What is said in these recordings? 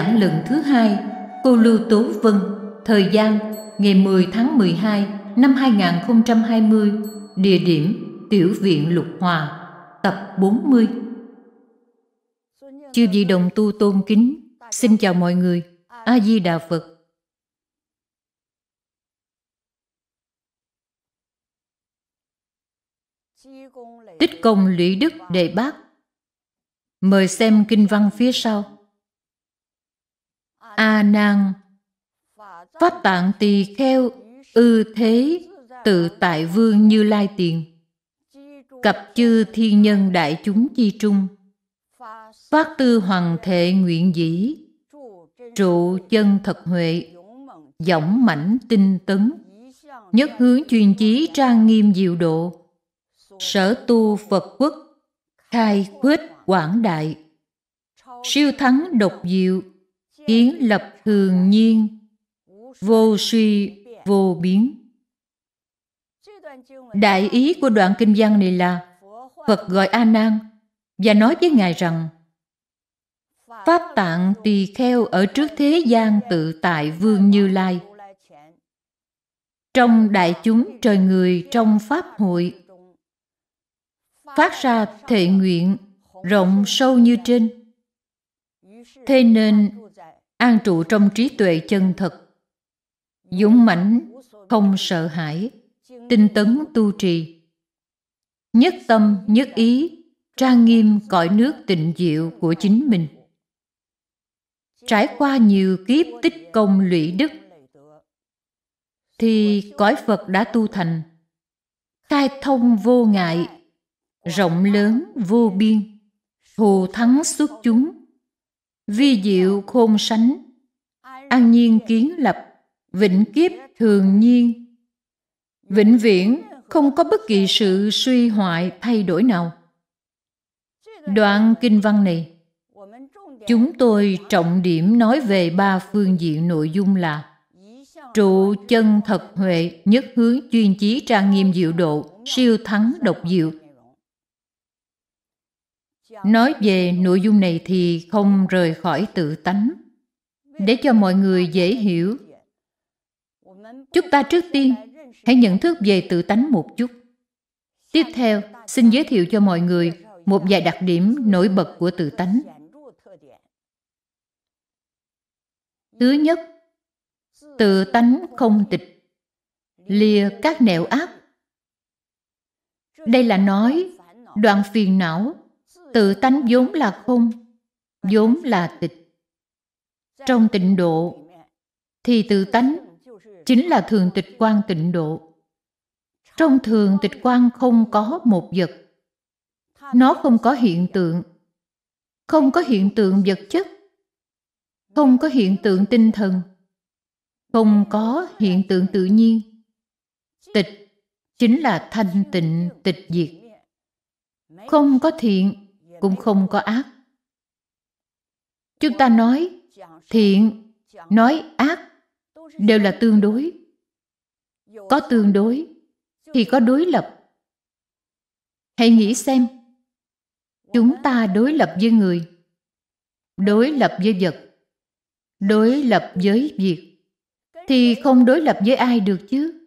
giảng lần thứ hai, cô Lưu Tố Vân, thời gian ngày 10 tháng 12 năm 2020, địa điểm Tiểu viện Lục Hòa, tập 40. Chư vị đồng tu tôn kính, xin chào mọi người, A-di Đà Phật. Tích công lũy đức đệ bác Mời xem kinh văn phía sau. A Nan. Pháp tạng tỳ kheo ư thế tự tại vương Như Lai tiền. Cập chư thiên nhân đại chúng chi trung. Phát tư hoàng thệ nguyện dĩ. Trụ chân thật huệ, dõng mãnh tinh tấn. Nhất hướng truyền chí trang nghiêm diệu độ. Sở tu Phật quốc, khai quyết quảng đại. Siêu thắng độc diệu, kiến lập thường nhiên vô suy vô biến đại ý của đoạn kinh văn này là phật gọi a nan và nói với ngài rằng pháp tạng tỳ kheo ở trước thế gian tự tại vương như lai trong đại chúng trời người trong pháp hội phát ra thệ nguyện rộng sâu như trên thế nên an trụ trong trí tuệ chân thật, dũng mãnh không sợ hãi, tinh tấn tu trì. Nhất tâm, nhất ý, trang nghiêm cõi nước tịnh diệu của chính mình. Trải qua nhiều kiếp tích công lũy đức, thì cõi Phật đã tu thành, khai thông vô ngại, rộng lớn vô biên, thù thắng xuất chúng vi diệu khôn sánh, an nhiên kiến lập, vĩnh kiếp thường nhiên. Vĩnh viễn không có bất kỳ sự suy hoại thay đổi nào. Đoạn kinh văn này, chúng tôi trọng điểm nói về ba phương diện nội dung là trụ chân thật huệ nhất hướng chuyên chí trang nghiêm diệu độ siêu thắng độc diệu nói về nội dung này thì không rời khỏi tự tánh để cho mọi người dễ hiểu chúng ta trước tiên hãy nhận thức về tự tánh một chút tiếp theo xin giới thiệu cho mọi người một vài đặc điểm nổi bật của tự tánh thứ nhất tự tánh không tịch lìa các nẻo ác đây là nói đoạn phiền não tự tánh vốn là không vốn là tịch trong tịnh độ thì tự tánh chính là thường tịch quan tịnh độ trong thường tịch quan không có một vật nó không có hiện tượng không có hiện tượng vật chất không có hiện tượng tinh thần không có hiện tượng tự nhiên tịch chính là thanh tịnh tịch diệt không có thiện cũng không có ác. Chúng ta nói thiện, nói ác đều là tương đối. Có tương đối thì có đối lập. Hãy nghĩ xem, chúng ta đối lập với người, đối lập với vật, đối lập với việc thì không đối lập với ai được chứ.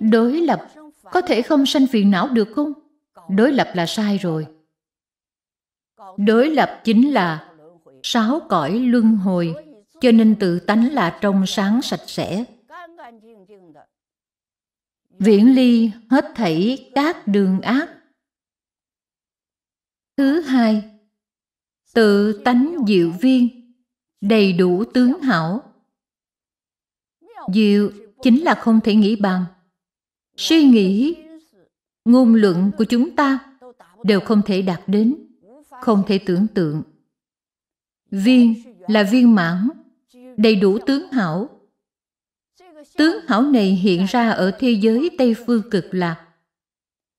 Đối lập có thể không sanh phiền não được không? Đối lập là sai rồi đối lập chính là sáu cõi luân hồi cho nên tự tánh là trong sáng sạch sẽ viễn ly hết thảy các đường ác thứ hai tự tánh diệu viên đầy đủ tướng hảo diệu chính là không thể nghĩ bằng suy nghĩ ngôn luận của chúng ta đều không thể đạt đến không thể tưởng tượng. Viên là viên mãn, đầy đủ tướng hảo. Tướng hảo này hiện ra ở thế giới Tây Phương cực lạc.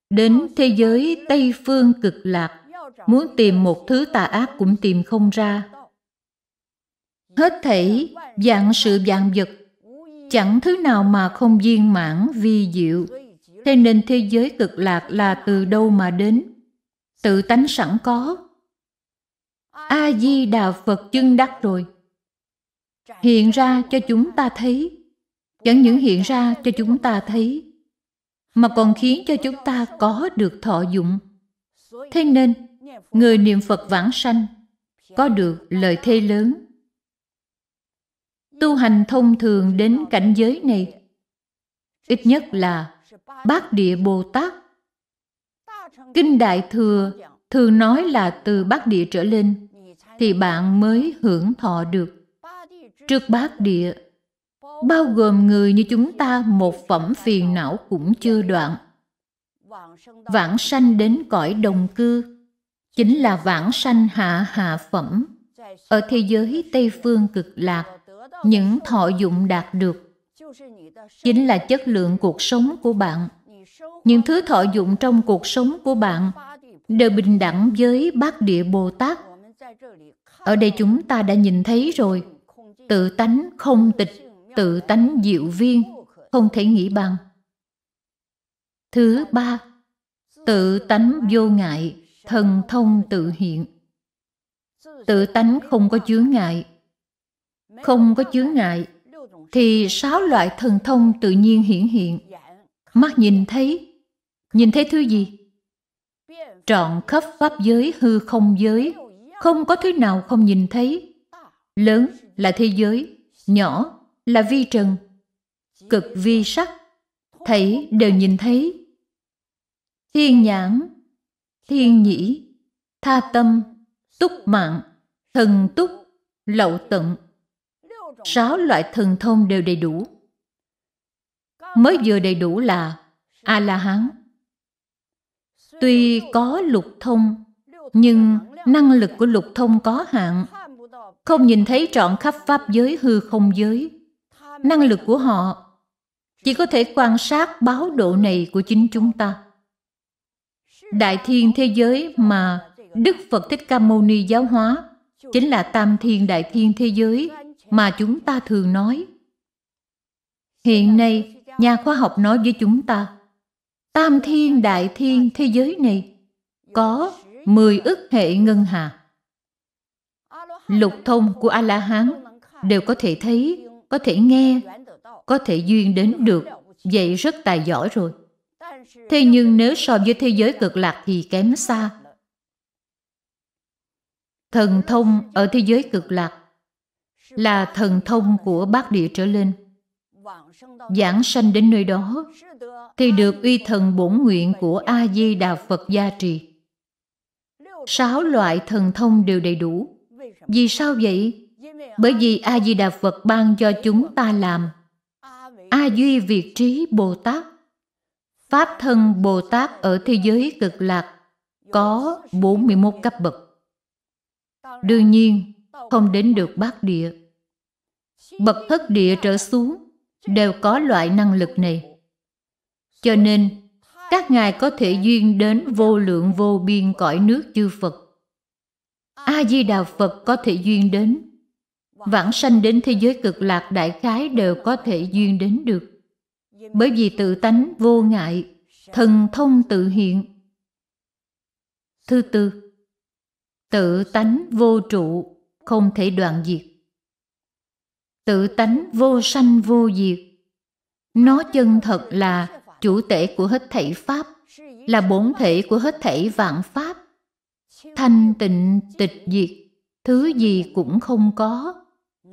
Đến thế giới Tây Phương cực lạc, muốn tìm một thứ tà ác cũng tìm không ra. Hết thảy, dạng sự dạng vật, chẳng thứ nào mà không viên mãn vi diệu. Thế nên thế giới cực lạc là từ đâu mà đến? Tự tánh sẵn có, a di đà phật chân đắc rồi hiện ra cho chúng ta thấy chẳng những hiện ra cho chúng ta thấy mà còn khiến cho chúng ta có được thọ dụng thế nên người niệm phật vãng sanh có được lợi thế lớn tu hành thông thường đến cảnh giới này ít nhất là bát địa bồ tát kinh đại thừa thường nói là từ bát địa trở lên thì bạn mới hưởng thọ được. Trước bát địa, bao gồm người như chúng ta một phẩm phiền não cũng chưa đoạn. Vãng sanh đến cõi đồng cư, chính là vãng sanh hạ hạ phẩm. Ở thế giới Tây Phương cực lạc, những thọ dụng đạt được chính là chất lượng cuộc sống của bạn. Những thứ thọ dụng trong cuộc sống của bạn đều bình đẳng với bát địa Bồ Tát ở đây chúng ta đã nhìn thấy rồi tự tánh không tịch tự tánh diệu viên không thể nghĩ bằng thứ ba tự tánh vô ngại thần thông tự hiện tự tánh không có chướng ngại không có chướng ngại thì sáu loại thần thông tự nhiên hiển hiện mắt nhìn thấy nhìn thấy thứ gì trọn khắp pháp giới hư không giới không có thứ nào không nhìn thấy. Lớn là thế giới, nhỏ là vi trần, cực vi sắc, thấy đều nhìn thấy. Thiên nhãn, thiên nhĩ, tha tâm, túc mạng, thần túc, lậu tận. Sáu loại thần thông đều đầy đủ. Mới vừa đầy đủ là A-la-hán. Tuy có lục thông nhưng năng lực của lục thông có hạn không nhìn thấy trọn khắp pháp giới hư không giới năng lực của họ chỉ có thể quan sát báo độ này của chính chúng ta đại thiên thế giới mà đức phật thích ca mâu ni giáo hóa chính là tam thiên đại thiên thế giới mà chúng ta thường nói hiện nay nhà khoa học nói với chúng ta tam thiên đại thiên thế giới này có mười ức hệ ngân hà. Lục thông của A-la-hán đều có thể thấy, có thể nghe, có thể duyên đến được, vậy rất tài giỏi rồi. Thế nhưng nếu so với thế giới cực lạc thì kém xa. Thần thông ở thế giới cực lạc là thần thông của bát địa trở lên. Giảng sanh đến nơi đó thì được uy thần bổn nguyện của A-di-đà Phật gia trì sáu loại thần thông đều đầy đủ. Vì sao vậy? Bởi vì A-di-đà Phật ban cho chúng ta làm. A-duy Việt trí Bồ Tát Pháp thân Bồ Tát ở thế giới cực lạc có 41 cấp bậc. Đương nhiên, không đến được bát địa. Bậc thất địa trở xuống đều có loại năng lực này. Cho nên, các ngài có thể duyên đến vô lượng vô biên cõi nước chư Phật. A Di Đà Phật có thể duyên đến. Vãng sanh đến thế giới cực lạc đại khái đều có thể duyên đến được. Bởi vì tự tánh vô ngại, thần thông tự hiện. Thứ tư, tự tánh vô trụ, không thể đoạn diệt. Tự tánh vô sanh vô diệt. Nó chân thật là chủ tể của hết thảy pháp là bốn thể của hết thảy vạn pháp thanh tịnh tịch diệt thứ gì cũng không có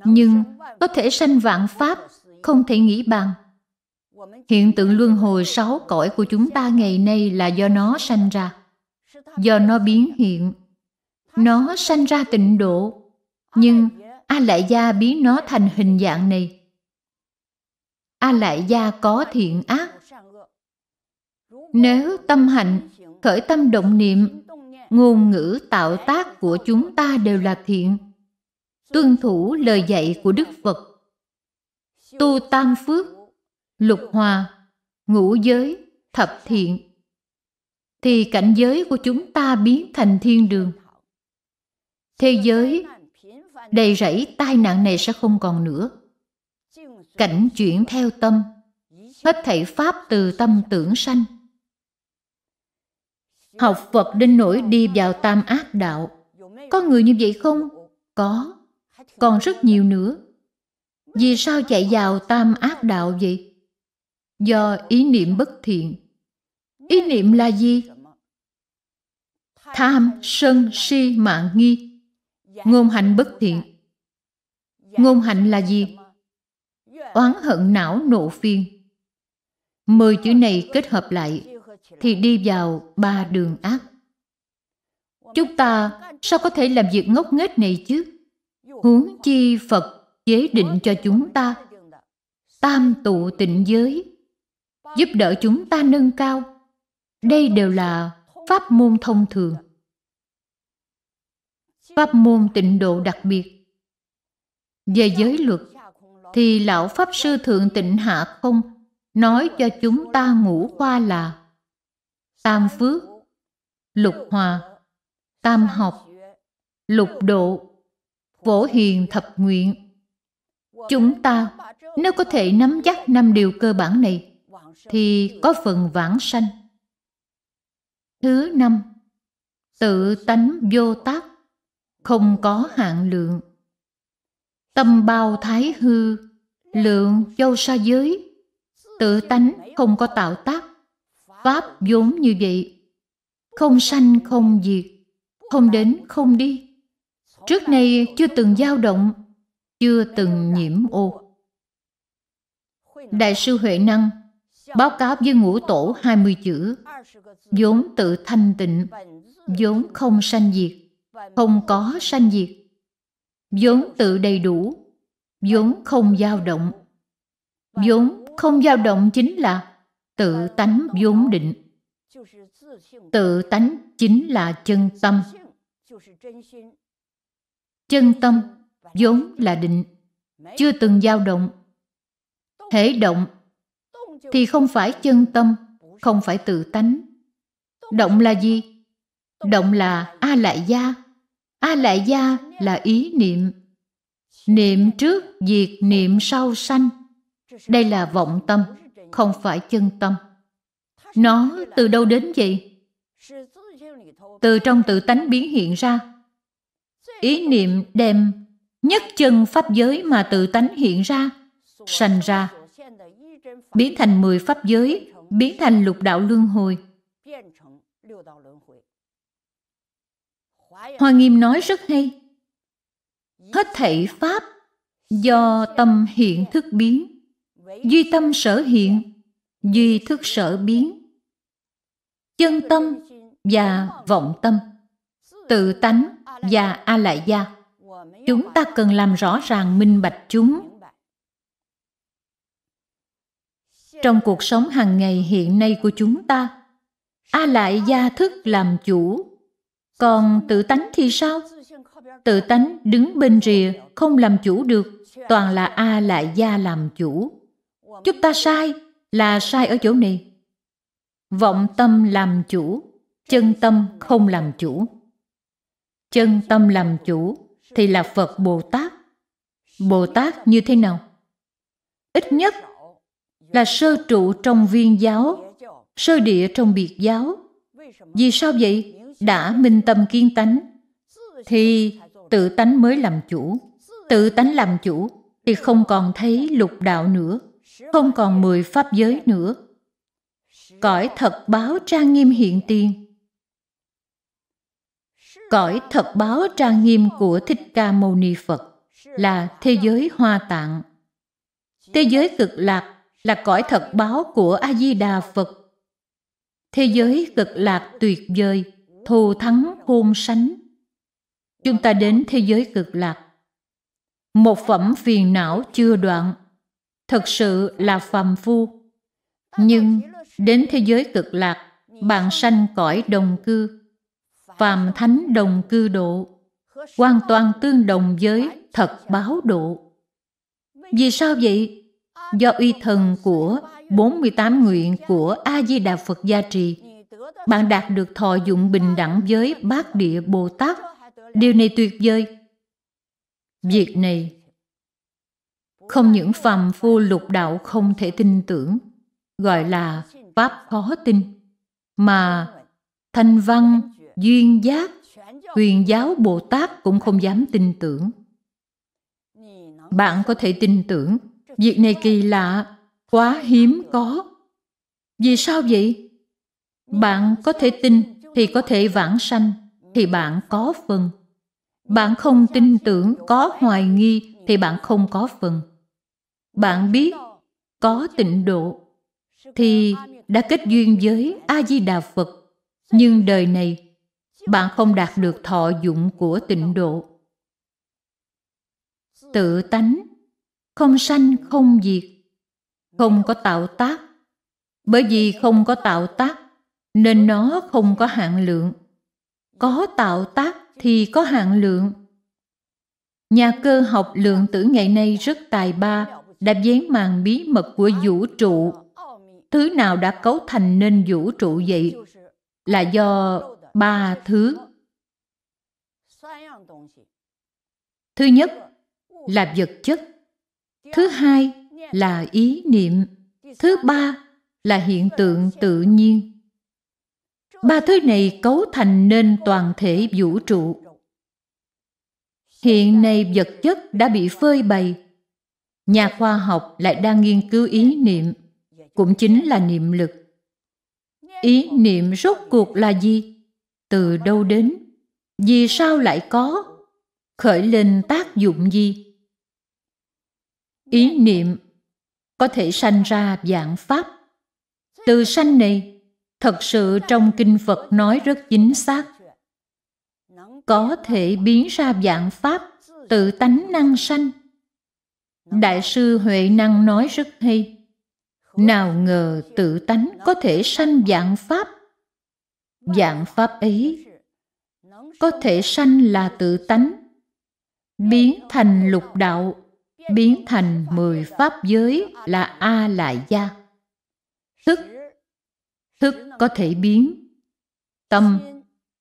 nhưng có thể sanh vạn pháp không thể nghĩ bằng hiện tượng luân hồi sáu cõi của chúng ta ngày nay là do nó sanh ra do nó biến hiện nó sanh ra tịnh độ nhưng a lại gia biến nó thành hình dạng này a lại gia có thiện ác nếu tâm hạnh, khởi tâm động niệm, ngôn ngữ tạo tác của chúng ta đều là thiện, tuân thủ lời dạy của Đức Phật, tu tam phước, lục hòa, ngũ giới, thập thiện, thì cảnh giới của chúng ta biến thành thiên đường. Thế giới đầy rẫy tai nạn này sẽ không còn nữa. Cảnh chuyển theo tâm, hết thảy pháp từ tâm tưởng sanh học Phật đến nỗi đi vào tam ác đạo. Có người như vậy không? Có. Còn rất nhiều nữa. Vì sao chạy vào tam ác đạo vậy? Do ý niệm bất thiện. Ý niệm là gì? Tham, sân, si, mạng, nghi. Ngôn hạnh bất thiện. Ngôn hạnh là gì? Oán hận não nộ phiền. Mười chữ này kết hợp lại thì đi vào ba đường ác. Chúng ta sao có thể làm việc ngốc nghếch này chứ? Huống chi Phật chế định cho chúng ta tam tụ tịnh giới, giúp đỡ chúng ta nâng cao. Đây đều là pháp môn thông thường. Pháp môn tịnh độ đặc biệt. Về giới luật, thì Lão Pháp Sư Thượng Tịnh Hạ Không nói cho chúng ta ngủ qua là tam phước, lục hòa, tam học, lục độ, phổ hiền thập nguyện. Chúng ta nếu có thể nắm chắc năm điều cơ bản này thì có phần vãng sanh. Thứ năm, tự tánh vô tác, không có hạn lượng. Tâm bao thái hư, lượng châu sa giới, tự tánh không có tạo tác, Pháp vốn như vậy, không sanh không diệt, không đến không đi. Trước nay chưa từng dao động, chưa từng nhiễm ô. Đại sư Huệ Năng báo cáo với ngũ tổ 20 chữ, vốn tự thanh tịnh, vốn không sanh diệt, không có sanh diệt, vốn tự đầy đủ, vốn không dao động. Vốn không dao động chính là tự tánh vốn định tự tánh chính là chân tâm chân tâm vốn là định chưa từng dao động thể động thì không phải chân tâm không phải tự tánh động là gì động là a lại gia a lại gia là ý niệm niệm trước diệt niệm sau sanh đây là vọng tâm không phải chân tâm nó từ đâu đến vậy từ trong tự tánh biến hiện ra ý niệm đem nhất chân pháp giới mà tự tánh hiện ra sanh ra biến thành mười pháp giới biến thành lục đạo luân hồi hoa nghiêm nói rất hay hết thảy pháp do tâm hiện thức biến duy tâm sở hiện duy thức sở biến chân tâm và vọng tâm tự tánh và a lại gia chúng ta cần làm rõ ràng minh bạch chúng trong cuộc sống hàng ngày hiện nay của chúng ta a lại gia thức làm chủ còn tự tánh thì sao tự tánh đứng bên rìa không làm chủ được toàn là a lại gia làm chủ Chúng ta sai là sai ở chỗ này. Vọng tâm làm chủ, chân tâm không làm chủ. Chân tâm làm chủ thì là Phật Bồ Tát. Bồ Tát như thế nào? Ít nhất là sơ trụ trong viên giáo, sơ địa trong biệt giáo. Vì sao vậy? Đã minh tâm kiên tánh, thì tự tánh mới làm chủ. Tự tánh làm chủ thì không còn thấy lục đạo nữa không còn mười pháp giới nữa. Cõi thật báo trang nghiêm hiện tiền. Cõi thật báo trang nghiêm của Thích Ca Mâu Ni Phật là thế giới hoa tạng. Thế giới cực lạc là cõi thật báo của A-di-đà Phật. Thế giới cực lạc tuyệt vời, thù thắng khôn sánh. Chúng ta đến thế giới cực lạc. Một phẩm phiền não chưa đoạn thật sự là phàm phu. Nhưng đến thế giới cực lạc, bạn sanh cõi đồng cư, phàm thánh đồng cư độ, hoàn toàn tương đồng với thật báo độ. Vì sao vậy? Do uy thần của 48 nguyện của A-di-đà Phật gia trì, bạn đạt được thọ dụng bình đẳng với bát địa Bồ Tát. Điều này tuyệt vời. Việc này không những phàm phu lục đạo không thể tin tưởng, gọi là pháp khó tin, mà thanh văn, duyên giác, huyền giáo Bồ Tát cũng không dám tin tưởng. Bạn có thể tin tưởng, việc này kỳ lạ, quá hiếm có. Vì sao vậy? Bạn có thể tin thì có thể vãng sanh, thì bạn có phần. Bạn không tin tưởng, có hoài nghi thì bạn không có phần bạn biết có tịnh độ thì đã kết duyên với a di đà phật nhưng đời này bạn không đạt được thọ dụng của tịnh độ tự tánh không sanh không diệt không có tạo tác bởi vì không có tạo tác nên nó không có hạn lượng có tạo tác thì có hạn lượng nhà cơ học lượng tử ngày nay rất tài ba đã dán màn bí mật của vũ trụ. Thứ nào đã cấu thành nên vũ trụ vậy? Là do ba thứ. Thứ nhất là vật chất. Thứ hai là ý niệm. Thứ ba là hiện tượng tự nhiên. Ba thứ này cấu thành nên toàn thể vũ trụ. Hiện nay vật chất đã bị phơi bày nhà khoa học lại đang nghiên cứu ý niệm, cũng chính là niệm lực. Ý niệm rốt cuộc là gì? Từ đâu đến? Vì sao lại có? Khởi lên tác dụng gì? Ý niệm có thể sanh ra dạng pháp. Từ sanh này, thật sự trong kinh Phật nói rất chính xác. Có thể biến ra dạng pháp từ tánh năng sanh Đại sư Huệ Năng nói rất hay. Nào ngờ tự tánh có thể sanh dạng pháp. Dạng pháp ấy có thể sanh là tự tánh, biến thành lục đạo, biến thành mười pháp giới là A lại gia. Thức Thức có thể biến, tâm,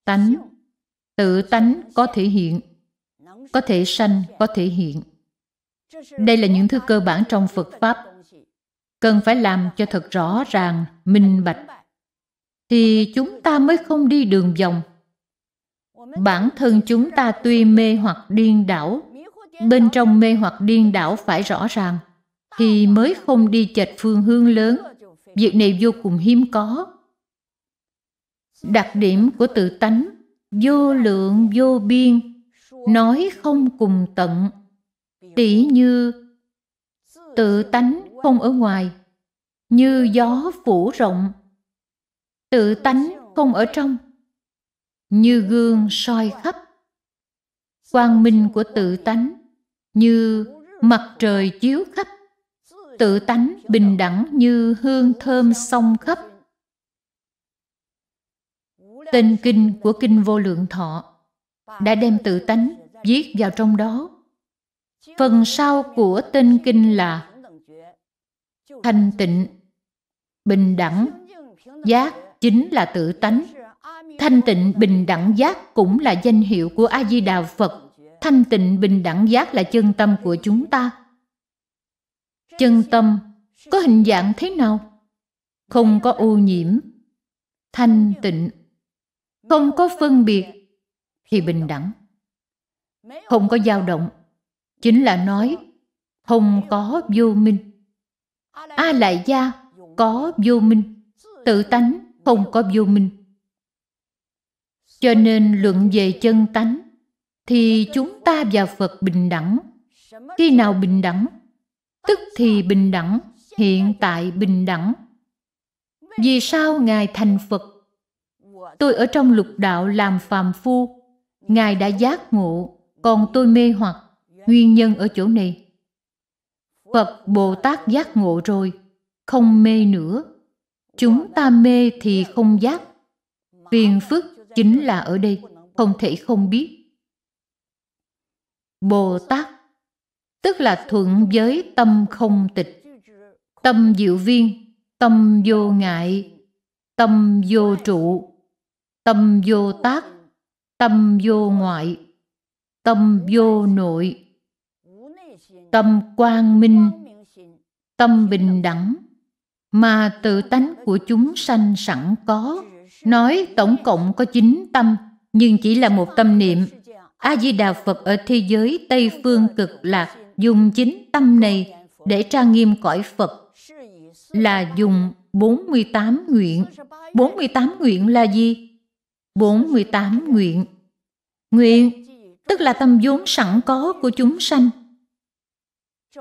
tánh, tự tánh có thể hiện, có thể sanh, có thể hiện. Đây là những thứ cơ bản trong Phật Pháp, cần phải làm cho thật rõ ràng, minh bạch, thì chúng ta mới không đi đường vòng. Bản thân chúng ta tuy mê hoặc điên đảo, bên trong mê hoặc điên đảo phải rõ ràng, thì mới không đi chệch phương hướng lớn. Việc này vô cùng hiếm có. Đặc điểm của tự tánh, vô lượng vô biên, nói không cùng tận tỷ như tự tánh không ở ngoài như gió phủ rộng tự tánh không ở trong như gương soi khắp quang minh của tự tánh như mặt trời chiếu khắp tự tánh bình đẳng như hương thơm song khắp tên kinh của kinh vô lượng thọ đã đem tự tánh viết vào trong đó Phần sau của tên kinh là Thanh tịnh, bình đẳng, giác chính là tự tánh. Thanh tịnh bình đẳng giác cũng là danh hiệu của A-di-đà Phật. Thanh tịnh bình đẳng giác là chân tâm của chúng ta. Chân tâm có hình dạng thế nào? Không có ô nhiễm, thanh tịnh, không có phân biệt thì bình đẳng, không có dao động, chính là nói không có vô minh. A Lại Gia có vô minh, tự tánh không có vô minh. Cho nên luận về chân tánh thì chúng ta và Phật bình đẳng. Khi nào bình đẳng? Tức thì bình đẳng, hiện tại bình đẳng. Vì sao Ngài thành Phật? Tôi ở trong lục đạo làm phàm phu, Ngài đã giác ngộ, còn tôi mê hoặc nguyên nhân ở chỗ này. Phật Bồ Tát giác ngộ rồi, không mê nữa. Chúng ta mê thì không giác. Phiền phức chính là ở đây, không thể không biết. Bồ Tát tức là thuận với tâm không tịch, tâm diệu viên, tâm vô ngại, tâm vô trụ, tâm vô tác, tâm vô ngoại, tâm vô nội tâm quang minh, tâm bình đẳng mà tự tánh của chúng sanh sẵn có. Nói tổng cộng có chín tâm, nhưng chỉ là một tâm niệm. A-di-đà Phật ở thế giới Tây Phương cực lạc dùng chính tâm này để trang nghiêm cõi Phật là dùng 48 nguyện. 48 nguyện là gì? 48 nguyện. Nguyện tức là tâm vốn sẵn có của chúng sanh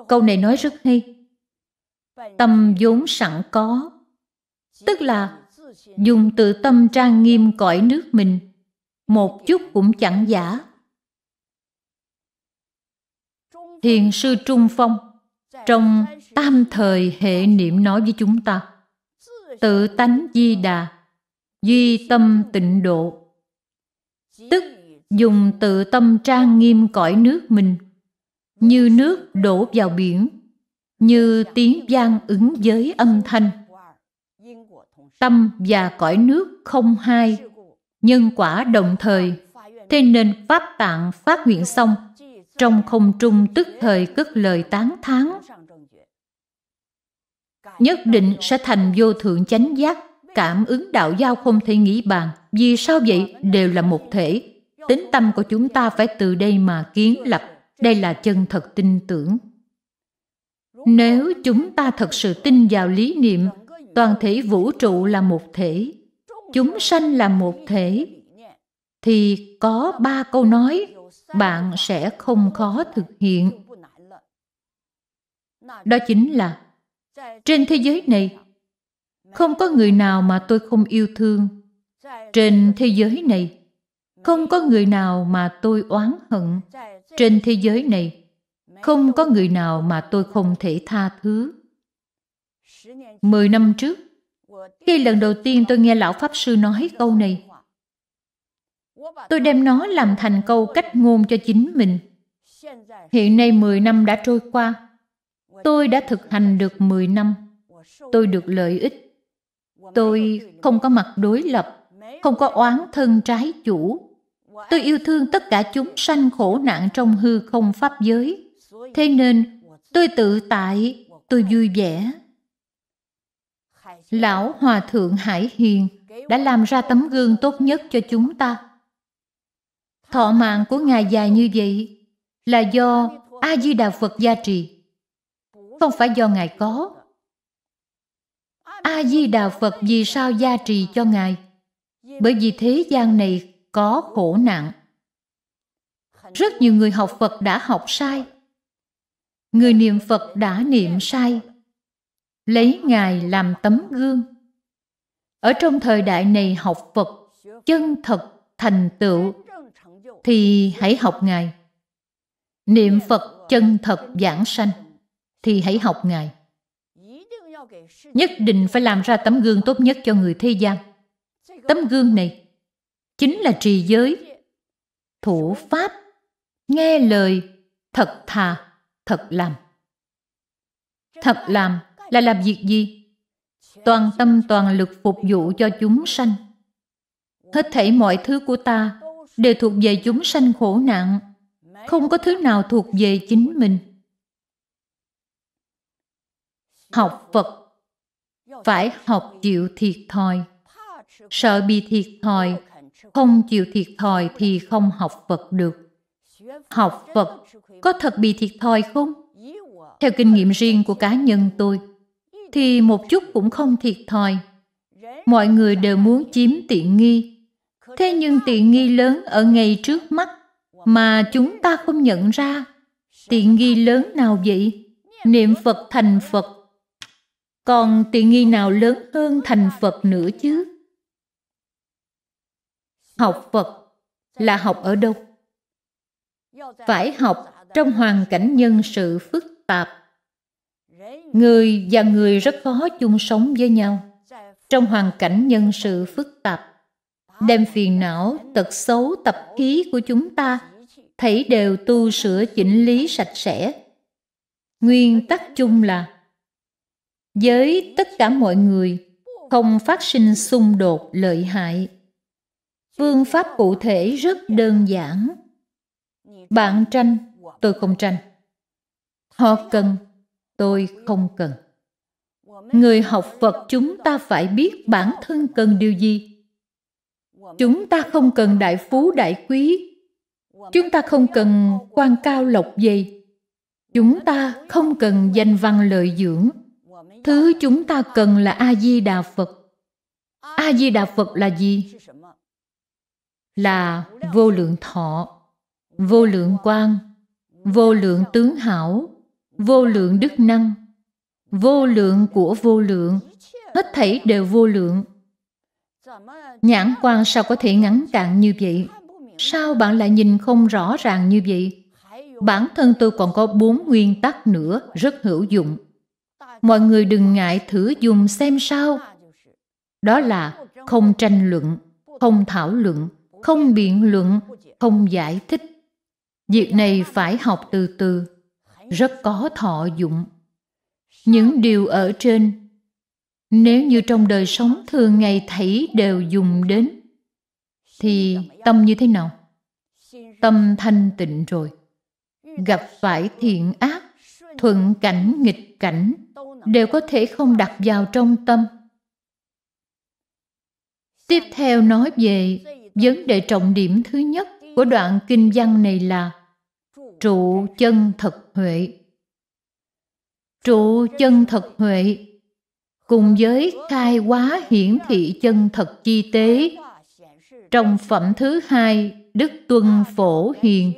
Câu này nói rất hay. Tâm vốn sẵn có, tức là dùng tự tâm trang nghiêm cõi nước mình, một chút cũng chẳng giả. Thiền sư Trung Phong trong tam thời hệ niệm nói với chúng ta tự tánh di đà duy tâm tịnh độ tức dùng tự tâm trang nghiêm cõi nước mình như nước đổ vào biển, như tiếng vang ứng với âm thanh. Tâm và cõi nước không hai, nhân quả đồng thời. Thế nên Pháp Tạng phát nguyện xong, trong không trung tức thời cất lời tán thán nhất định sẽ thành vô thượng chánh giác cảm ứng đạo giao không thể nghĩ bàn vì sao vậy đều là một thể tính tâm của chúng ta phải từ đây mà kiến lập đây là chân thật tin tưởng nếu chúng ta thật sự tin vào lý niệm toàn thể vũ trụ là một thể chúng sanh là một thể thì có ba câu nói bạn sẽ không khó thực hiện đó chính là trên thế giới này không có người nào mà tôi không yêu thương trên thế giới này không có người nào mà tôi oán hận trên thế giới này, không có người nào mà tôi không thể tha thứ. Mười năm trước, khi lần đầu tiên tôi nghe Lão Pháp Sư nói câu này, tôi đem nó làm thành câu cách ngôn cho chính mình. Hiện nay mười năm đã trôi qua, tôi đã thực hành được mười năm, tôi được lợi ích. Tôi không có mặt đối lập, không có oán thân trái chủ, Tôi yêu thương tất cả chúng sanh khổ nạn trong hư không pháp giới. Thế nên, tôi tự tại, tôi vui vẻ. Lão Hòa Thượng Hải Hiền đã làm ra tấm gương tốt nhất cho chúng ta. Thọ mạng của Ngài dài như vậy là do A-di-đà Phật gia trì, không phải do Ngài có. A-di-đà Phật vì sao gia trì cho Ngài? Bởi vì thế gian này có khổ nặng Rất nhiều người học Phật đã học sai. Người niệm Phật đã niệm sai. Lấy Ngài làm tấm gương. Ở trong thời đại này học Phật chân thật thành tựu thì hãy học Ngài. Niệm Phật chân thật giảng sanh thì hãy học Ngài. Nhất định phải làm ra tấm gương tốt nhất cho người thế gian. Tấm gương này chính là trì giới thủ pháp nghe lời thật thà thật làm thật làm là làm việc gì toàn tâm toàn lực phục vụ cho chúng sanh hết thảy mọi thứ của ta đều thuộc về chúng sanh khổ nạn không có thứ nào thuộc về chính mình học phật phải học chịu thiệt thòi sợ bị thiệt thòi không chịu thiệt thòi thì không học Phật được. Học Phật có thật bị thiệt thòi không? Theo kinh nghiệm riêng của cá nhân tôi, thì một chút cũng không thiệt thòi. Mọi người đều muốn chiếm tiện nghi. Thế nhưng tiện nghi lớn ở ngay trước mắt mà chúng ta không nhận ra. Tiện nghi lớn nào vậy? Niệm Phật thành Phật. Còn tiện nghi nào lớn hơn thành Phật nữa chứ? học phật là học ở đâu phải học trong hoàn cảnh nhân sự phức tạp người và người rất khó chung sống với nhau trong hoàn cảnh nhân sự phức tạp đem phiền não tật xấu tập khí của chúng ta thấy đều tu sửa chỉnh lý sạch sẽ nguyên tắc chung là với tất cả mọi người không phát sinh xung đột lợi hại phương pháp cụ thể rất đơn giản bạn tranh tôi không tranh họ cần tôi không cần người học phật chúng ta phải biết bản thân cần điều gì chúng ta không cần đại phú đại quý chúng ta không cần quan cao lộc dày chúng ta không cần danh văn lợi dưỡng thứ chúng ta cần là a di đà phật a di đà phật là gì là vô lượng thọ, vô lượng quang, vô lượng tướng hảo, vô lượng đức năng, vô lượng của vô lượng, hết thảy đều vô lượng. Nhãn quan sao có thể ngắn cạn như vậy? Sao bạn lại nhìn không rõ ràng như vậy? Bản thân tôi còn có bốn nguyên tắc nữa rất hữu dụng. Mọi người đừng ngại thử dùng xem sao. Đó là không tranh luận, không thảo luận, không biện luận, không giải thích. Việc này phải học từ từ, rất có thọ dụng. Những điều ở trên, nếu như trong đời sống thường ngày thấy đều dùng đến, thì tâm như thế nào? Tâm thanh tịnh rồi. Gặp phải thiện ác, thuận cảnh nghịch cảnh, đều có thể không đặt vào trong tâm. Tiếp theo nói về Vấn đề trọng điểm thứ nhất của đoạn kinh văn này là trụ chân thật huệ. Trụ chân thật huệ cùng với khai hóa hiển thị chân thật chi tế trong phẩm thứ hai Đức Tuân Phổ Hiền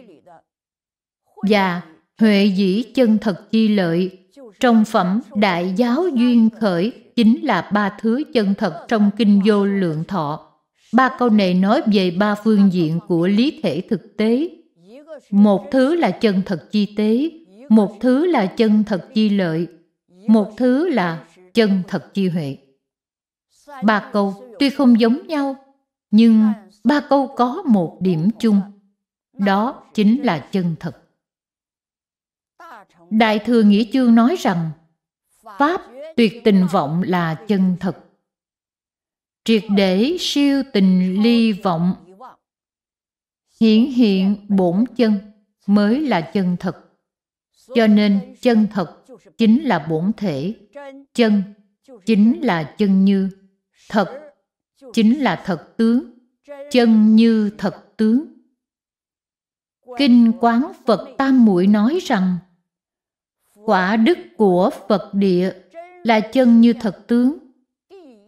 và Huệ Dĩ Chân Thật Chi Lợi trong phẩm Đại Giáo Duyên Khởi chính là ba thứ chân thật trong Kinh Vô Lượng Thọ ba câu này nói về ba phương diện của lý thể thực tế một thứ là chân thật chi tế một thứ là chân thật chi lợi một thứ là chân thật chi huệ ba câu tuy không giống nhau nhưng ba câu có một điểm chung đó chính là chân thật đại thừa nghĩa chương nói rằng pháp tuyệt tình vọng là chân thật triệt để siêu tình ly vọng hiển hiện bổn chân mới là chân thật cho nên chân thật chính là bổn thể chân chính là chân như thật chính là thật tướng chân như thật tướng kinh quán phật tam muội nói rằng quả đức của phật địa là chân như thật tướng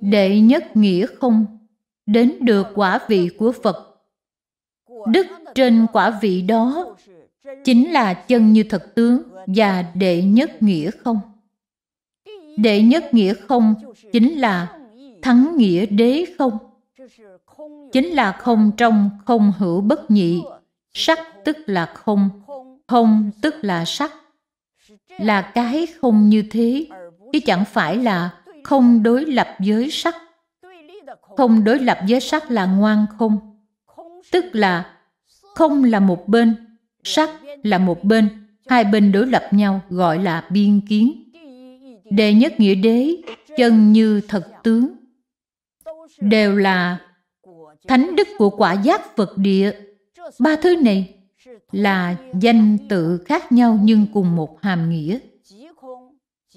đệ nhất nghĩa không đến được quả vị của phật đức trên quả vị đó chính là chân như thật tướng và đệ nhất nghĩa không đệ nhất nghĩa không chính là thắng nghĩa đế không chính là không trong không hữu bất nhị sắc tức là không không tức là sắc là cái không như thế chứ chẳng phải là không đối lập với sắc không đối lập với sắc là ngoan không tức là không là một bên sắc là một bên hai bên đối lập nhau gọi là biên kiến đệ nhất nghĩa đế chân như thật tướng đều là thánh đức của quả giác phật địa ba thứ này là danh tự khác nhau nhưng cùng một hàm nghĩa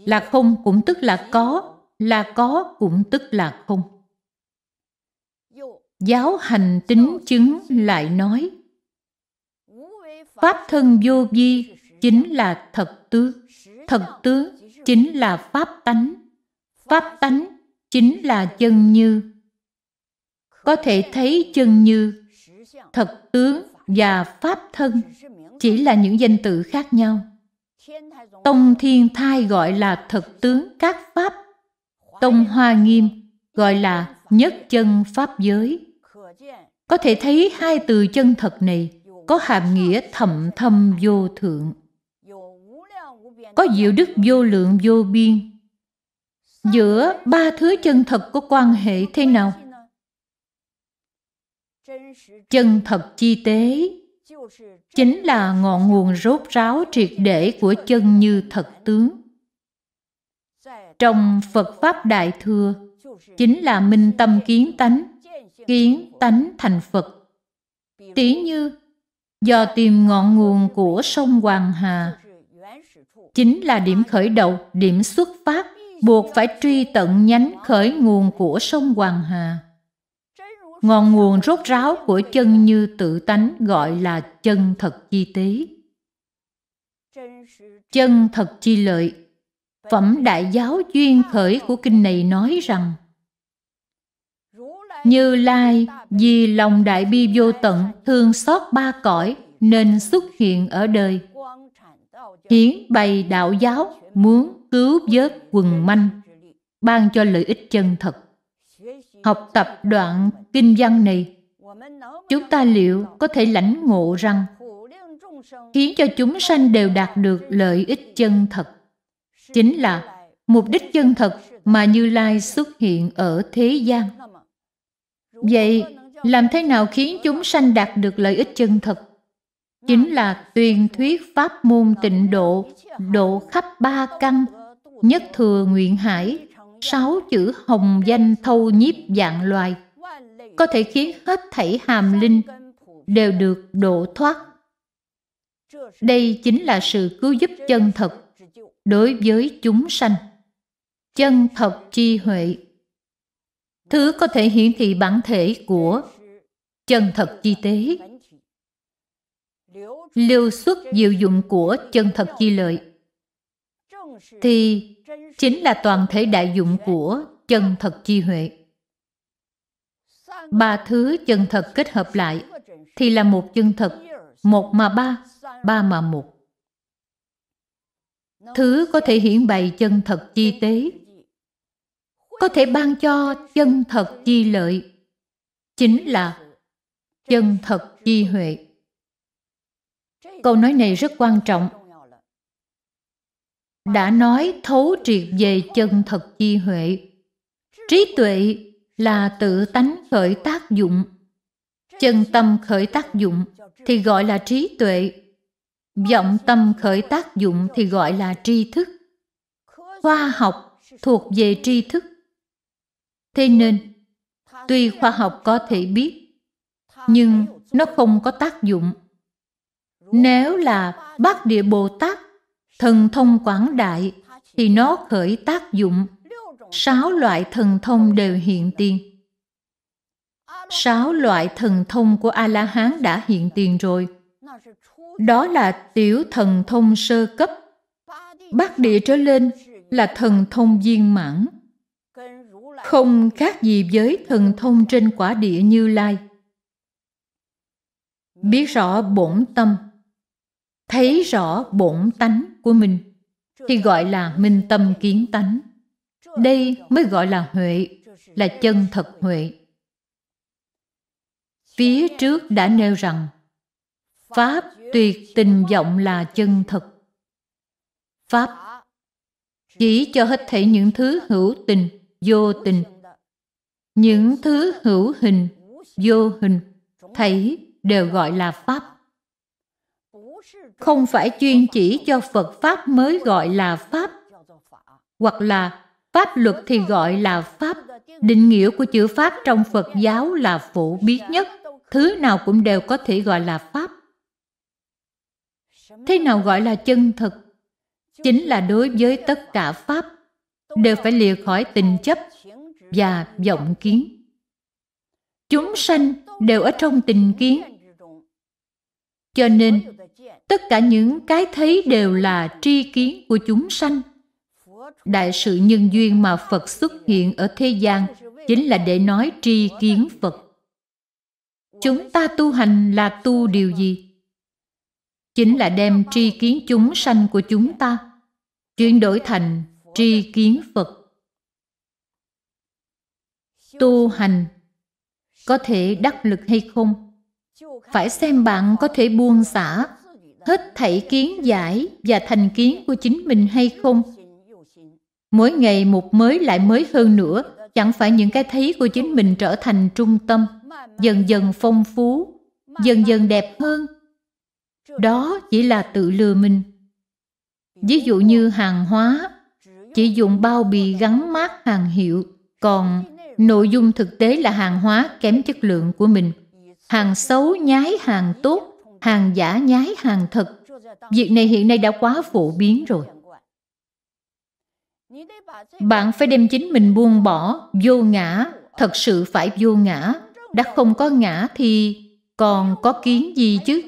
là không cũng tức là có là có cũng tức là không. Giáo hành tính chứng lại nói Pháp thân vô vi chính là thật tướng, thật tướng chính là pháp tánh, pháp tánh chính là chân như. Có thể thấy chân như, thật tướng và pháp thân chỉ là những danh từ khác nhau. Tông Thiên Thai gọi là thật tướng các pháp Tông Hoa Nghiêm gọi là nhất chân pháp giới. Có thể thấy hai từ chân thật này có hàm nghĩa thậm thâm vô thượng. Có diệu đức vô lượng vô biên. Giữa ba thứ chân thật có quan hệ thế nào? Chân thật chi tế chính là ngọn nguồn rốt ráo triệt để của chân như thật tướng trong Phật Pháp Đại Thừa chính là minh tâm kiến tánh, kiến tánh thành Phật. Tỷ như do tìm ngọn nguồn của sông Hoàng Hà chính là điểm khởi đầu, điểm xuất phát, buộc phải truy tận nhánh khởi nguồn của sông Hoàng Hà. Ngọn nguồn rốt ráo của chân như tự tánh gọi là chân thật chi tế. Chân thật chi lợi phẩm đại giáo duyên khởi của kinh này nói rằng như Lai vì lòng đại bi vô tận thương xót ba cõi nên xuất hiện ở đời. Hiến bày đạo giáo muốn cứu vớt quần manh, ban cho lợi ích chân thật. Học tập đoạn kinh văn này, chúng ta liệu có thể lãnh ngộ rằng khiến cho chúng sanh đều đạt được lợi ích chân thật chính là mục đích chân thật mà Như Lai xuất hiện ở thế gian. Vậy, làm thế nào khiến chúng sanh đạt được lợi ích chân thật? Chính là tuyên thuyết pháp môn tịnh độ, độ khắp ba căn, nhất thừa nguyện hải, sáu chữ hồng danh thâu nhiếp dạng loài, có thể khiến hết thảy hàm linh đều được độ thoát. Đây chính là sự cứu giúp chân thật đối với chúng sanh. Chân thật chi huệ Thứ có thể hiển thị bản thể của chân thật chi tế lưu xuất diệu dụng của chân thật chi lợi thì chính là toàn thể đại dụng của chân thật chi huệ ba thứ chân thật kết hợp lại thì là một chân thật một mà ba ba mà một thứ có thể hiển bày chân thật chi tế có thể ban cho chân thật chi lợi chính là chân thật chi huệ câu nói này rất quan trọng đã nói thấu triệt về chân thật chi huệ trí tuệ là tự tánh khởi tác dụng chân tâm khởi tác dụng thì gọi là trí tuệ vọng tâm khởi tác dụng thì gọi là tri thức khoa học thuộc về tri thức thế nên tuy khoa học có thể biết nhưng nó không có tác dụng nếu là bát địa bồ tát thần thông quảng đại thì nó khởi tác dụng sáu loại thần thông đều hiện tiền sáu loại thần thông của a la hán đã hiện tiền rồi đó là tiểu thần thông sơ cấp. Bát địa trở lên là thần thông viên mãn. Không khác gì với thần thông trên quả địa như lai. Biết rõ bổn tâm, thấy rõ bổn tánh của mình, thì gọi là minh tâm kiến tánh. Đây mới gọi là huệ, là chân thật huệ. Phía trước đã nêu rằng Pháp tuyệt tình vọng là chân thực. Pháp chỉ cho hết thảy những thứ hữu tình, vô tình, những thứ hữu hình, vô hình, thấy đều gọi là Pháp. Không phải chuyên chỉ cho Phật Pháp mới gọi là Pháp, hoặc là Pháp luật thì gọi là Pháp. Định nghĩa của chữ Pháp trong Phật giáo là phổ biến nhất. Thứ nào cũng đều có thể gọi là Pháp thế nào gọi là chân thực chính là đối với tất cả pháp đều phải lìa khỏi tình chấp và vọng kiến chúng sanh đều ở trong tình kiến cho nên tất cả những cái thấy đều là tri kiến của chúng sanh đại sự nhân duyên mà phật xuất hiện ở thế gian chính là để nói tri kiến phật chúng ta tu hành là tu điều gì chính là đem tri kiến chúng sanh của chúng ta chuyển đổi thành tri kiến Phật. Tu hành có thể đắc lực hay không? Phải xem bạn có thể buông xả hết thảy kiến giải và thành kiến của chính mình hay không? Mỗi ngày một mới lại mới hơn nữa, chẳng phải những cái thấy của chính mình trở thành trung tâm, dần dần phong phú, dần dần đẹp hơn, đó chỉ là tự lừa mình ví dụ như hàng hóa chỉ dùng bao bì gắn mát hàng hiệu còn nội dung thực tế là hàng hóa kém chất lượng của mình hàng xấu nhái hàng tốt hàng giả nhái hàng thật việc này hiện nay đã quá phổ biến rồi bạn phải đem chính mình buông bỏ vô ngã thật sự phải vô ngã đã không có ngã thì còn có kiến gì chứ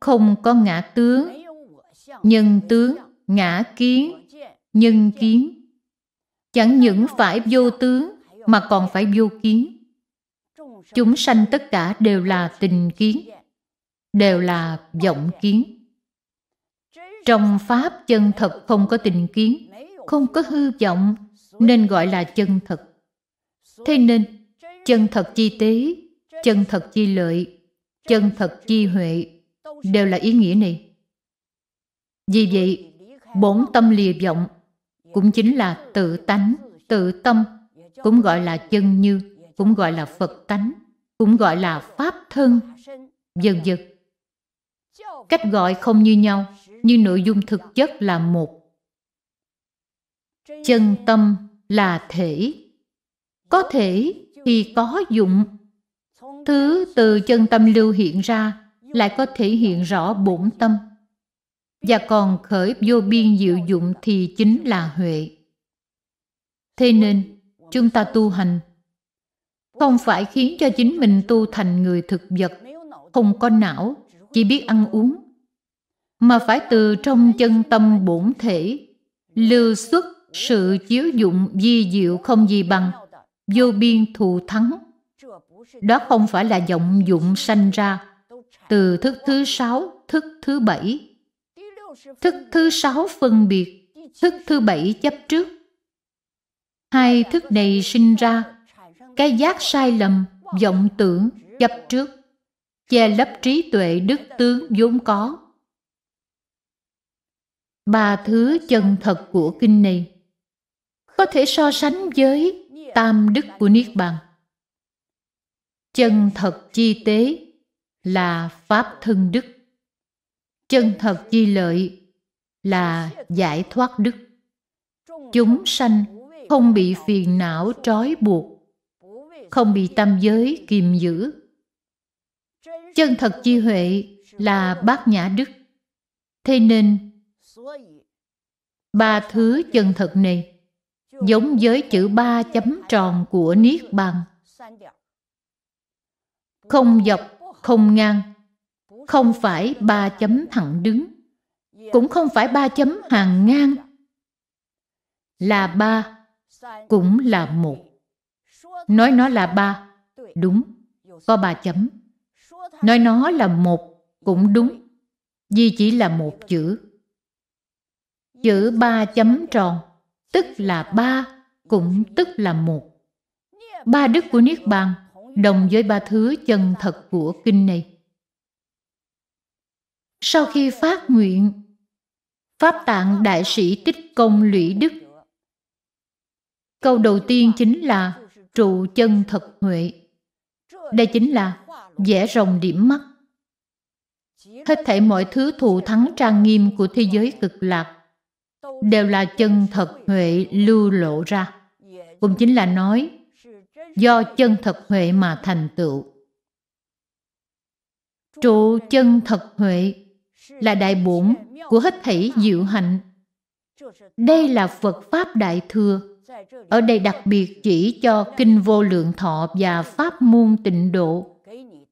không có ngã tướng, nhân tướng, ngã kiến, nhân kiến. Chẳng những phải vô tướng mà còn phải vô kiến. Chúng sanh tất cả đều là tình kiến, đều là vọng kiến. Trong Pháp chân thật không có tình kiến, không có hư vọng, nên gọi là chân thật. Thế nên, chân thật chi tế, chân thật chi lợi, chân thật chi huệ, đều là ý nghĩa này. Vì vậy, bốn tâm lìa vọng cũng chính là tự tánh, tự tâm, cũng gọi là chân như, cũng gọi là Phật tánh, cũng gọi là Pháp thân, dần dần. Cách gọi không như nhau, nhưng nội dung thực chất là một. Chân tâm là thể. Có thể thì có dụng. Thứ từ chân tâm lưu hiện ra lại có thể hiện rõ bổn tâm và còn khởi vô biên diệu dụng thì chính là huệ thế nên chúng ta tu hành không phải khiến cho chính mình tu thành người thực vật không có não chỉ biết ăn uống mà phải từ trong chân tâm bổn thể lưu xuất sự chiếu dụng di diệu không gì bằng vô biên thù thắng đó không phải là vọng dụng sanh ra từ thức thứ sáu, thức thứ bảy. Thức thứ sáu phân biệt, thức thứ bảy chấp trước. Hai thức này sinh ra cái giác sai lầm, vọng tưởng, chấp trước, che lấp trí tuệ đức tướng vốn có. Ba thứ chân thật của kinh này có thể so sánh với tam đức của Niết Bàn. Chân thật chi tế là pháp thân đức chân thật di lợi là giải thoát đức chúng sanh không bị phiền não trói buộc không bị tâm giới kìm giữ chân thật chi huệ là bát nhã đức thế nên ba thứ chân thật này giống với chữ ba chấm tròn của niết bàn không dọc không ngang, không phải ba chấm thẳng đứng, cũng không phải ba chấm hàng ngang. Là ba, cũng là một. Nói nó là ba, đúng, có ba chấm. Nói nó là một, cũng đúng, vì chỉ là một chữ. Chữ ba chấm tròn, tức là ba, cũng tức là một. Ba đức của Niết Bàn đồng với ba thứ chân thật của kinh này. Sau khi phát nguyện, Pháp Tạng Đại Sĩ Tích Công Lũy Đức Câu đầu tiên chính là trụ chân thật huệ. Đây chính là vẽ rồng điểm mắt. Hết thảy mọi thứ thù thắng trang nghiêm của thế giới cực lạc đều là chân thật huệ lưu lộ ra. Cũng chính là nói do chân thật huệ mà thành tựu. Trụ chân thật huệ là đại bổn của hết thảy diệu hạnh. Đây là Phật Pháp Đại Thừa. Ở đây đặc biệt chỉ cho Kinh Vô Lượng Thọ và Pháp Môn Tịnh Độ,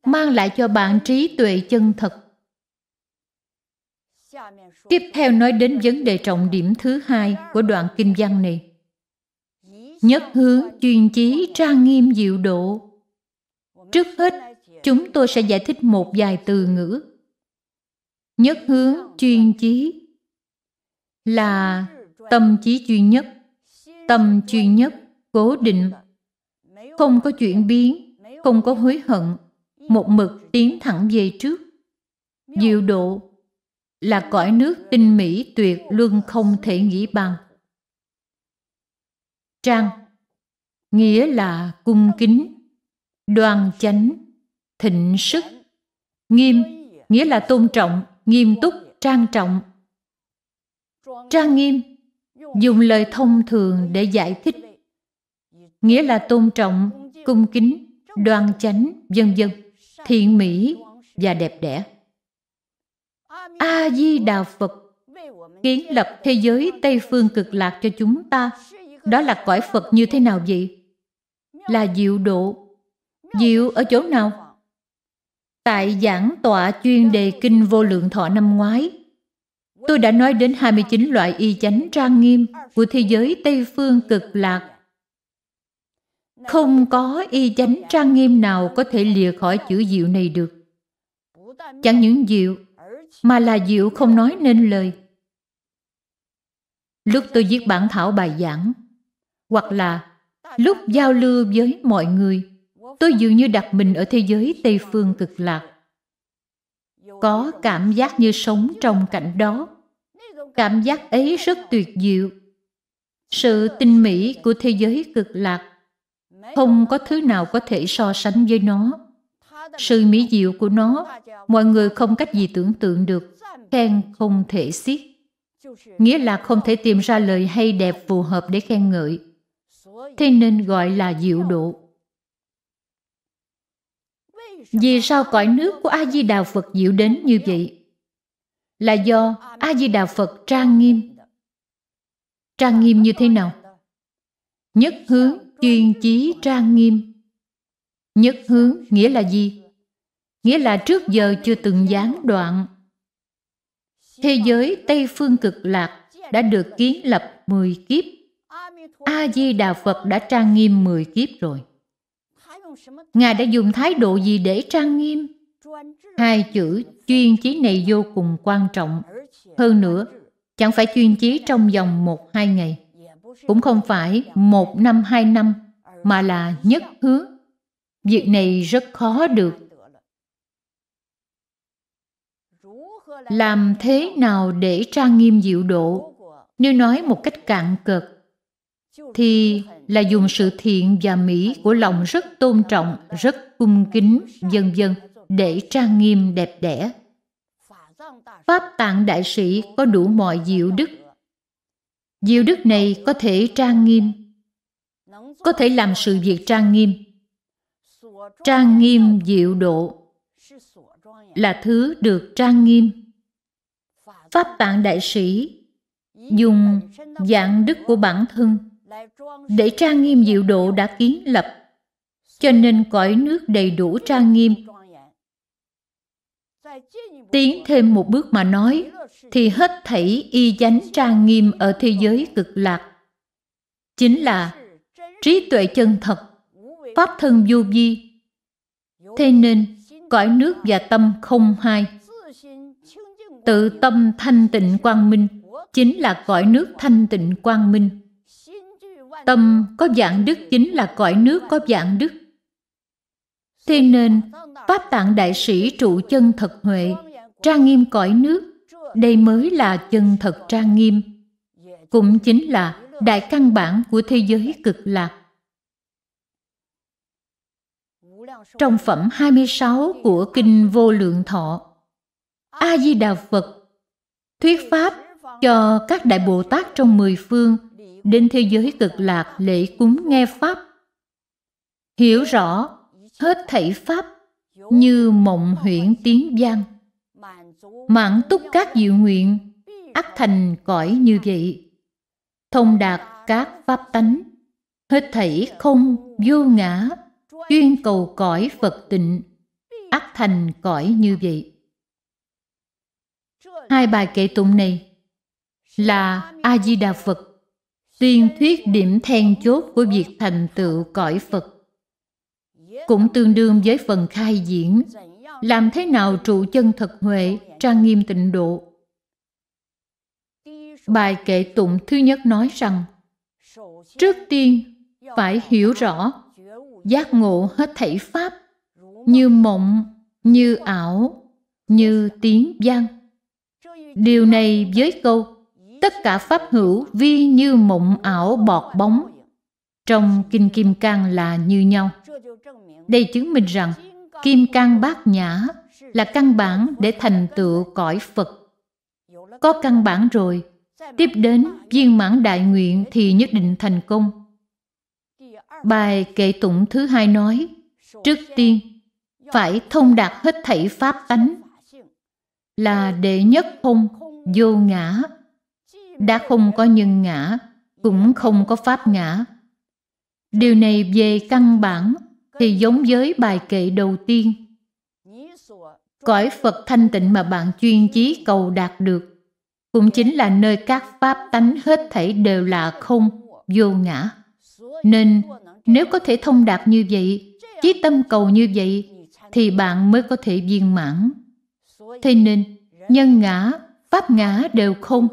mang lại cho bạn trí tuệ chân thật. Tiếp theo nói đến vấn đề trọng điểm thứ hai của đoạn kinh văn này nhất hướng chuyên chí trang nghiêm diệu độ trước hết chúng tôi sẽ giải thích một vài từ ngữ nhất hướng chuyên chí là tâm trí chuyên nhất tâm chuyên nhất cố định không có chuyển biến không có hối hận một mực tiến thẳng về trước diệu độ là cõi nước tinh mỹ tuyệt luân không thể nghĩ bằng Trang nghĩa là cung kính, đoan chánh, thịnh sức. Nghiêm nghĩa là tôn trọng, nghiêm túc, trang trọng. Trang nghiêm dùng lời thông thường để giải thích nghĩa là tôn trọng, cung kính, đoan chánh, vân vân, thiện mỹ và đẹp đẽ. A Di Đà Phật kiến lập thế giới Tây phương cực lạc cho chúng ta đó là cõi Phật như thế nào vậy? Là diệu độ. Diệu ở chỗ nào? Tại giảng tọa chuyên đề Kinh Vô Lượng Thọ năm ngoái, tôi đã nói đến 29 loại y chánh trang nghiêm của thế giới Tây Phương cực lạc. Không có y chánh trang nghiêm nào có thể lìa khỏi chữ diệu này được. Chẳng những diệu, mà là diệu không nói nên lời. Lúc tôi viết bản thảo bài giảng, hoặc là lúc giao lưu với mọi người tôi dường như đặt mình ở thế giới tây phương cực lạc có cảm giác như sống trong cảnh đó cảm giác ấy rất tuyệt diệu sự tinh mỹ của thế giới cực lạc không có thứ nào có thể so sánh với nó sự mỹ diệu của nó mọi người không cách gì tưởng tượng được khen không thể xiết nghĩa là không thể tìm ra lời hay đẹp phù hợp để khen ngợi thế nên gọi là diệu độ vì sao cõi nước của a di đà phật diệu đến như vậy là do a di đà phật trang nghiêm trang nghiêm như thế nào nhất hướng chuyên chí trang nghiêm nhất hướng nghĩa là gì nghĩa là trước giờ chưa từng gián đoạn thế giới tây phương cực lạc đã được kiến lập mười kiếp A-di-đà Phật đã trang nghiêm mười kiếp rồi. Ngài đã dùng thái độ gì để trang nghiêm? Hai chữ chuyên chí này vô cùng quan trọng. Hơn nữa, chẳng phải chuyên chí trong vòng một hai ngày, cũng không phải một năm hai năm, mà là nhất hướng. Việc này rất khó được. Làm thế nào để trang nghiêm diệu độ? Nếu nói một cách cạn cực thì là dùng sự thiện và mỹ của lòng rất tôn trọng, rất cung kính, vân vân để trang nghiêm đẹp đẽ. Pháp tạng đại sĩ có đủ mọi diệu đức. Diệu đức này có thể trang nghiêm, có thể làm sự việc trang nghiêm. Trang nghiêm diệu độ là thứ được trang nghiêm. Pháp tạng đại sĩ dùng dạng đức của bản thân để trang nghiêm diệu độ đã kiến lập cho nên cõi nước đầy đủ trang nghiêm tiến thêm một bước mà nói thì hết thảy y chánh trang nghiêm ở thế giới cực lạc chính là trí tuệ chân thật pháp thân vô vi thế nên cõi nước và tâm không hai tự tâm thanh tịnh quang minh chính là cõi nước thanh tịnh quang minh tâm có dạng đức chính là cõi nước có dạng đức thế nên pháp tạng đại sĩ trụ chân thật huệ trang nghiêm cõi nước đây mới là chân thật trang nghiêm cũng chính là đại căn bản của thế giới cực lạc trong phẩm 26 của Kinh Vô Lượng Thọ. A-di-đà Phật thuyết pháp cho các đại Bồ Tát trong mười phương – đến thế giới cực lạc lễ cúng nghe Pháp. Hiểu rõ hết thảy Pháp như mộng huyễn tiếng vang. Mãn túc các diệu nguyện, ác thành cõi như vậy. Thông đạt các Pháp tánh, hết thảy không vô ngã, chuyên cầu cõi Phật tịnh, ác thành cõi như vậy. Hai bài kệ tụng này là A Di Đà Phật tuyên thuyết điểm then chốt của việc thành tựu cõi Phật. Cũng tương đương với phần khai diễn, làm thế nào trụ chân thật huệ, trang nghiêm tịnh độ. Bài kệ tụng thứ nhất nói rằng, trước tiên phải hiểu rõ, giác ngộ hết thảy Pháp, như mộng, như ảo, như tiếng vang. Điều này với câu tất cả pháp hữu vi như mộng ảo bọt bóng trong kinh kim cang là như nhau đây chứng minh rằng kim cang bát nhã là căn bản để thành tựu cõi phật có căn bản rồi tiếp đến viên mãn đại nguyện thì nhất định thành công bài kệ tụng thứ hai nói trước tiên phải thông đạt hết thảy pháp tánh là đệ nhất không vô ngã đã không có nhân ngã, cũng không có pháp ngã. Điều này về căn bản thì giống với bài kệ đầu tiên. Cõi Phật thanh tịnh mà bạn chuyên chí cầu đạt được cũng chính là nơi các pháp tánh hết thảy đều là không, vô ngã. Nên nếu có thể thông đạt như vậy, chí tâm cầu như vậy thì bạn mới có thể viên mãn. Thế nên nhân ngã, pháp ngã đều không,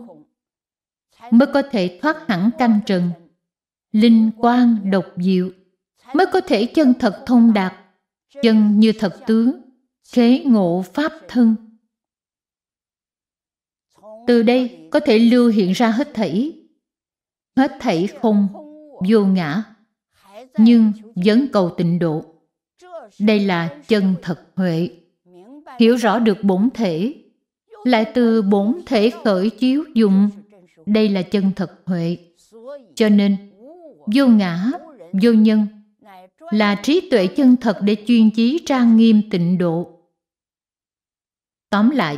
mới có thể thoát hẳn căn trần. Linh quang độc diệu mới có thể chân thật thông đạt, chân như thật tướng, khế ngộ pháp thân. Từ đây có thể lưu hiện ra hết thảy. Hết thảy không, vô ngã, nhưng vẫn cầu tịnh độ. Đây là chân thật huệ. Hiểu rõ được bổn thể, lại từ bổn thể khởi chiếu dụng đây là chân thật huệ. Cho nên, vô ngã, vô nhân là trí tuệ chân thật để chuyên chí trang nghiêm tịnh độ. Tóm lại,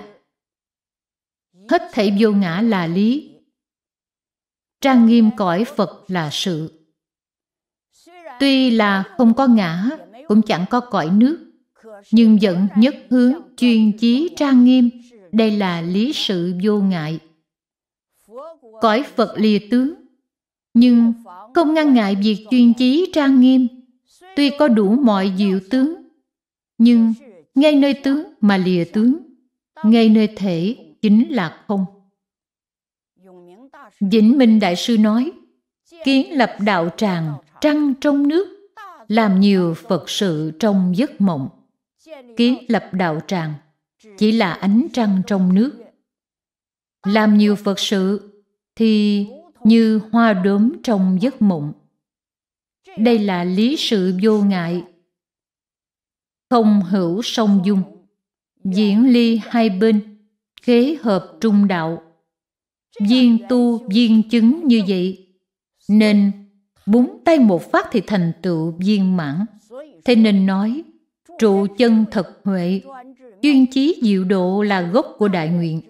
hết thảy vô ngã là lý, trang nghiêm cõi Phật là sự. Tuy là không có ngã, cũng chẳng có cõi nước, nhưng vẫn nhất hướng chuyên chí trang nghiêm, đây là lý sự vô ngại cõi Phật lìa tướng. Nhưng không ngăn ngại việc chuyên chí trang nghiêm, tuy có đủ mọi diệu tướng, nhưng ngay nơi tướng mà lìa tướng, ngay nơi thể chính là không. Vĩnh Minh Đại Sư nói, kiến lập đạo tràng trăng trong nước, làm nhiều Phật sự trong giấc mộng. Kiến lập đạo tràng chỉ là ánh trăng trong nước. Làm nhiều Phật sự thì như hoa đốm trong giấc mộng. Đây là lý sự vô ngại, không hữu song dung, diễn ly hai bên, kế hợp trung đạo. Viên tu viên chứng như vậy, nên búng tay một phát thì thành tựu viên mãn. Thế nên nói, trụ chân thật huệ, chuyên chí diệu độ là gốc của đại nguyện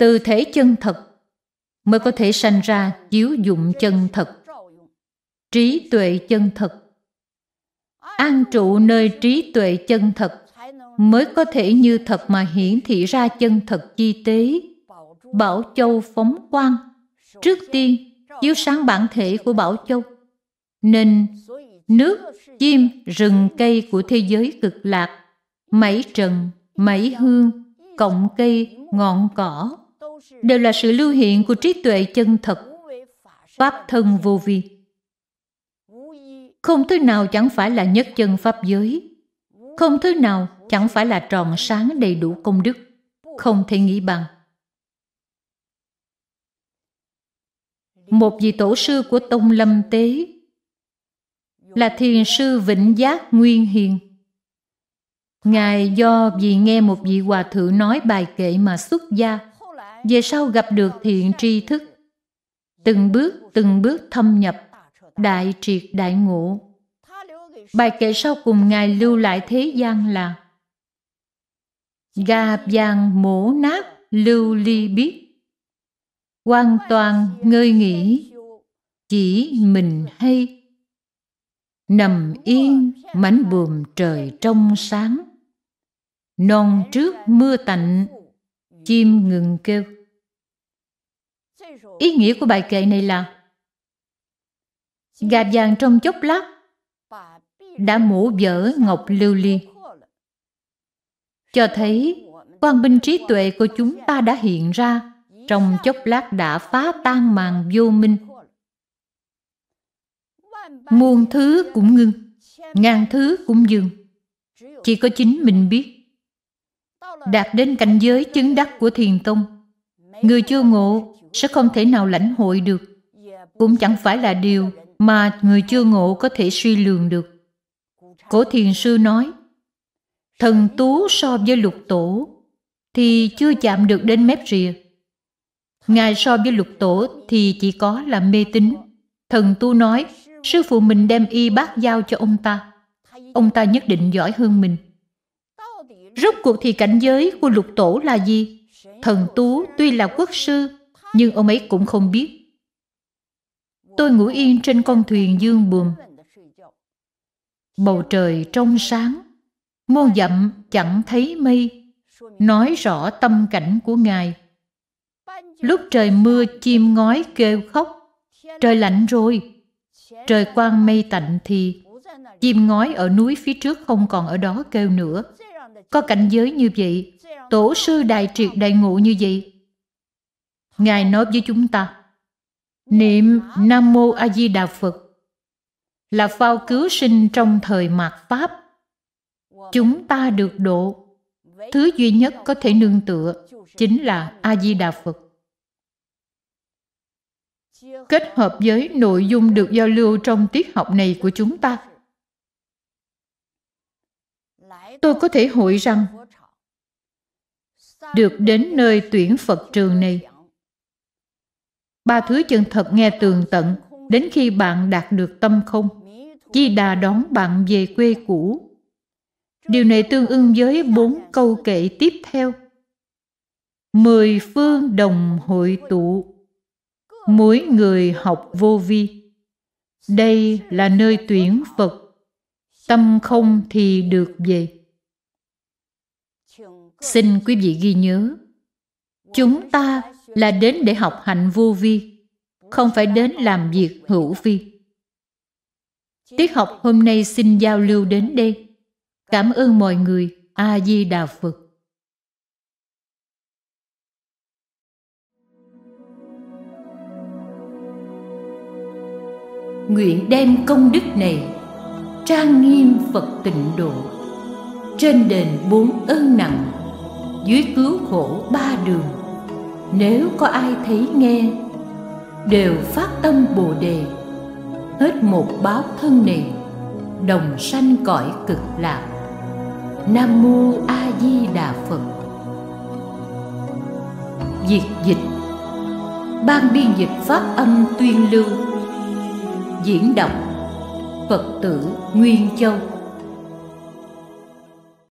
từ thế chân thật mới có thể sanh ra chiếu dụng chân thật, trí tuệ chân thật. An trụ nơi trí tuệ chân thật mới có thể như thật mà hiển thị ra chân thật chi tế. Bảo Châu phóng quang, trước tiên chiếu sáng bản thể của Bảo Châu. Nên nước, chim, rừng cây của thế giới cực lạc, mấy trần, mấy hương, cọng cây, ngọn cỏ đều là sự lưu hiện của trí tuệ chân thật, pháp thân vô vi. Không thứ nào chẳng phải là nhất chân pháp giới, không thứ nào chẳng phải là tròn sáng đầy đủ công đức, không thể nghĩ bằng. Một vị tổ sư của Tông Lâm Tế là thiền sư Vĩnh Giác Nguyên Hiền Ngài do vì nghe một vị hòa thượng nói bài kệ mà xuất gia, về sau gặp được thiện tri thức, từng bước từng bước thâm nhập, đại triệt đại ngộ. Bài kệ sau cùng Ngài lưu lại thế gian là Gà vàng mổ nát lưu ly biết Hoàn toàn ngơi nghỉ Chỉ mình hay Nằm yên mảnh buồm trời trong sáng non trước mưa tạnh chim ngừng kêu ý nghĩa của bài kệ này là gà vàng trong chốc lát đã mổ vỡ ngọc lưu ly cho thấy quan binh trí tuệ của chúng ta đã hiện ra trong chốc lát đã phá tan màn vô minh muôn thứ cũng ngưng ngàn thứ cũng dừng chỉ có chính mình biết đạt đến cảnh giới chứng đắc của thiền tông người chưa ngộ sẽ không thể nào lãnh hội được cũng chẳng phải là điều mà người chưa ngộ có thể suy lường được cổ thiền sư nói thần tú so với lục tổ thì chưa chạm được đến mép rìa ngài so với lục tổ thì chỉ có là mê tín thần tu nói sư phụ mình đem y bát giao cho ông ta ông ta nhất định giỏi hơn mình Rốt cuộc thì cảnh giới của lục tổ là gì? Thần Tú tuy là quốc sư, nhưng ông ấy cũng không biết. Tôi ngủ yên trên con thuyền dương buồm. Bầu trời trong sáng, muôn dặm chẳng thấy mây, nói rõ tâm cảnh của Ngài. Lúc trời mưa chim ngói kêu khóc, trời lạnh rồi, trời quang mây tạnh thì chim ngói ở núi phía trước không còn ở đó kêu nữa có cảnh giới như vậy, tổ sư đại triệt đại ngộ như vậy. Ngài nói với chúng ta, niệm Nam Mô A Di Đà Phật là phao cứu sinh trong thời mạt Pháp. Chúng ta được độ. Thứ duy nhất có thể nương tựa chính là A Di Đà Phật. Kết hợp với nội dung được giao lưu trong tiết học này của chúng ta, tôi có thể hội rằng được đến nơi tuyển Phật trường này. Ba thứ chân thật nghe tường tận đến khi bạn đạt được tâm không, chi Đà đón bạn về quê cũ. Điều này tương ưng với bốn câu kệ tiếp theo. Mười phương đồng hội tụ, mỗi người học vô vi. Đây là nơi tuyển Phật, tâm không thì được về. Xin quý vị ghi nhớ, chúng ta là đến để học hạnh vô vi, không phải đến làm việc hữu vi. Tiết học hôm nay xin giao lưu đến đây. Cảm ơn mọi người. A Di Đà Phật. Nguyện đem công đức này trang nghiêm Phật tịnh độ trên đền bốn ơn nặng dưới cứu khổ ba đường nếu có ai thấy nghe đều phát tâm bồ đề hết một báo thân này đồng sanh cõi cực lạc nam mô a di đà phật diệt dịch ban biên dịch pháp âm tuyên lưu diễn đọc phật tử nguyên châu